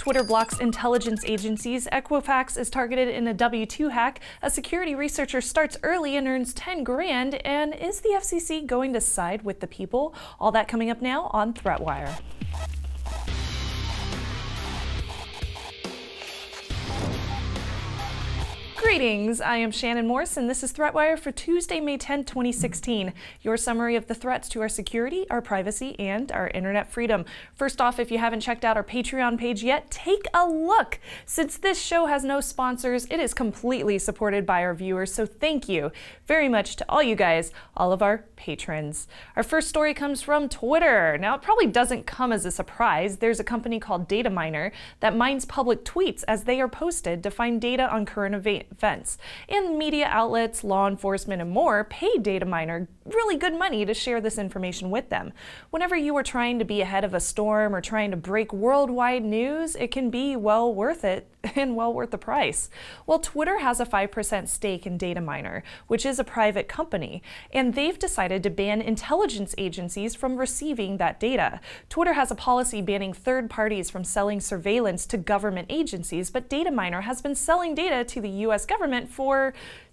Twitter blocks intelligence agencies. Equifax is targeted in a W2 hack. A security researcher starts early and earns 10 grand. And is the FCC going to side with the people? All that coming up now on ThreatWire. Greetings, I am Shannon Morrison. This is ThreatWire for Tuesday, May 10, 2016. Your summary of the threats to our security, our privacy, and our internet freedom. First off, if you haven't checked out our Patreon page yet, take a look. Since this show has no sponsors, it is completely supported by our viewers, so thank you very much to all you guys, all of our patrons. Our first story comes from Twitter. Now, it probably doesn't come as a surprise. There's a company called Data Miner that mines public tweets as they are posted to find data on current events events. And media outlets, law enforcement, and more pay data miner really good money to share this information with them. Whenever you are trying to be ahead of a storm or trying to break worldwide news, it can be well worth it and well worth the price. Well, Twitter has a 5% stake in Dataminer, which is a private company, and they've decided to ban intelligence agencies from receiving that data. Twitter has a policy banning third parties from selling surveillance to government agencies, but Dataminer has been selling data to the US government for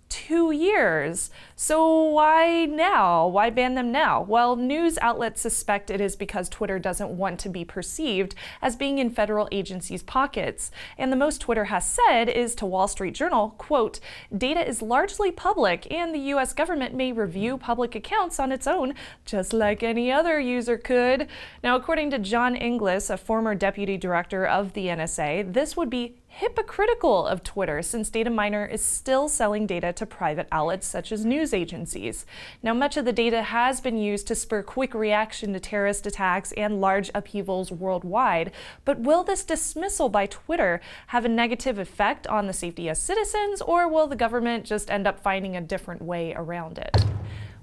two years. So why now? Why ban them now? Well, news outlets suspect it is because Twitter doesn't want to be perceived as being in federal agencies' pockets. And the most Twitter has said is to Wall Street Journal, quote, data is largely public and the US government may review public accounts on its own, just like any other user could. Now, according to John Inglis, a former deputy director of the NSA, this would be hypocritical of Twitter since data miner is still selling data to private outlets such as news agencies. Now, much of the data has been used to spur quick reaction to terrorist attacks and large upheavals worldwide, but will this dismissal by Twitter have a negative effect on the safety of citizens, or will the government just end up finding a different way around it?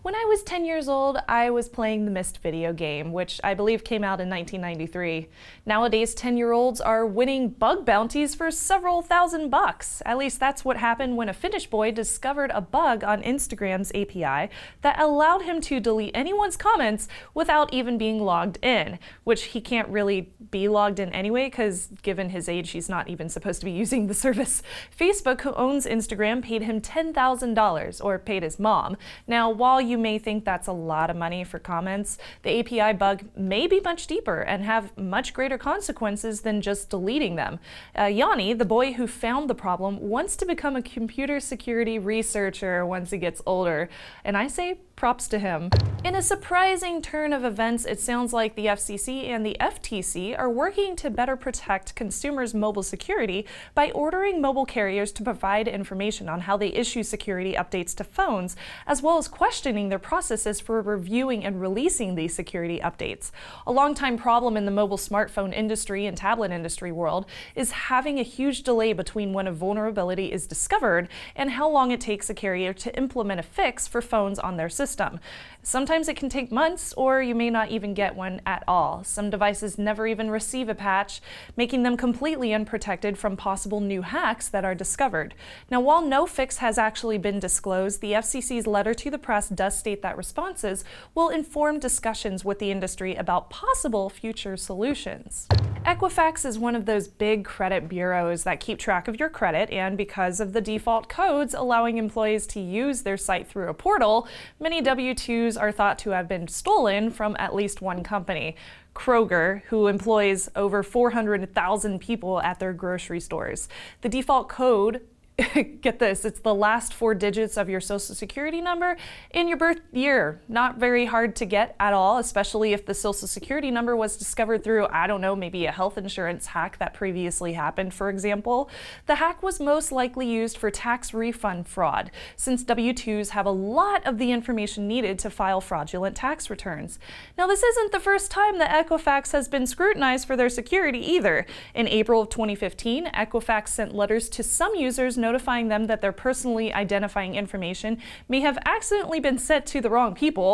When I was 10 years old, I was playing the Myst video game, which I believe came out in 1993. Nowadays, 10 year olds are winning bug bounties for several thousand bucks. At least that's what happened when a Finnish boy discovered a bug on Instagram's API that allowed him to delete anyone's comments without even being logged in, which he can't really be logged in anyway, because given his age, he's not even supposed to be using the service. Facebook, who owns Instagram, paid him $10,000, or paid his mom. Now, while you you may think that's a lot of money for comments, the API bug may be much deeper and have much greater consequences than just deleting them. Uh, Yanni, the boy who found the problem, wants to become a computer security researcher once he gets older, and I say props to him. In a surprising turn of events, it sounds like the FCC and the FTC are working to better protect consumers' mobile security by ordering mobile carriers to provide information on how they issue security updates to phones, as well as questioning streamlining their processes for reviewing and releasing these security updates. A longtime problem in the mobile smartphone industry and tablet industry world is having a huge delay between when a vulnerability is discovered and how long it takes a carrier to implement a fix for phones on their system. Sometimes it can take months, or you may not even get one at all. Some devices never even receive a patch, making them completely unprotected from possible new hacks that are discovered. Now, while no fix has actually been disclosed, the FCC's letter to the press does best state that responses will inform discussions with the industry about possible future solutions. Equifax is one of those big credit bureaus that keep track of your credit, and because of the default codes allowing employees to use their site through a portal, many W 2s are thought to have been stolen from at least one company. Kroger, who employs over 400,000 people at their grocery stores. The default code get this, it's the last four digits of your social security number in your birth year. Not very hard to get at all, especially if the social security number was discovered through, I don't know, maybe a health insurance hack that previously happened, for example. The hack was most likely used for tax refund fraud, since W 2s have a lot of the information needed to file fraudulent tax returns. Now, this isn't the first time that Equifax has been scrutinized for their security either. In April of 2015, Equifax sent letters to some users notifying them that their personally identifying information may have accidentally been sent to the wrong people.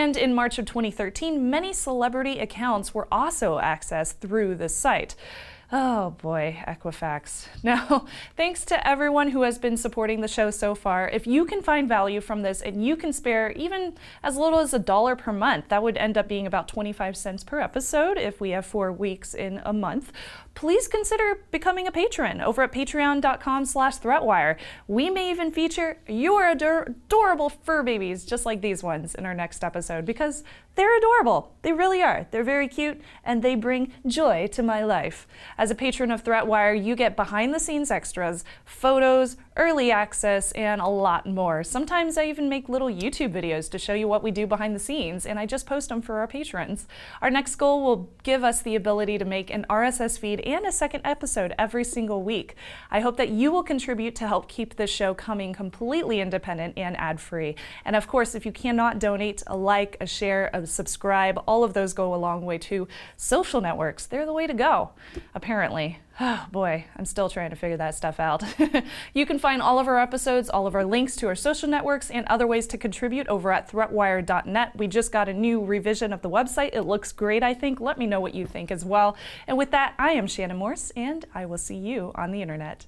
And in March of 2013, many celebrity accounts were also accessed through this site. Oh boy, Equifax. Now, thanks to everyone who has been supporting the show so far. If you can find value from this and you can spare even as little as a dollar per month, that would end up being about 25 cents per episode if we have four weeks in a month please consider becoming a patron over at patreon.com slash threatwire. We may even feature your ador adorable fur babies, just like these ones, in our next episode, because they're adorable. They really are. They're very cute, and they bring joy to my life. As a patron of Threatwire, you get behind-the-scenes extras, photos, early access, and a lot more. Sometimes I even make little YouTube videos to show you what we do behind the scenes, and I just post them for our patrons. Our next goal will give us the ability to make an RSS feed and a second episode every single week. I hope that you will contribute to help keep this show coming completely independent and ad-free. And of course, if you cannot donate, a like, a share, a subscribe, all of those go a long way too. Social networks, they're the way to go, apparently. Oh boy, I'm still trying to figure that stuff out. you can find all of our episodes, all of our links to our social networks, and other ways to contribute over at threatwire.net. We just got a new revision of the website. It looks great, I think. Let me know what you think as well. And with that, I am Shannon Morse, and I will see you on the internet.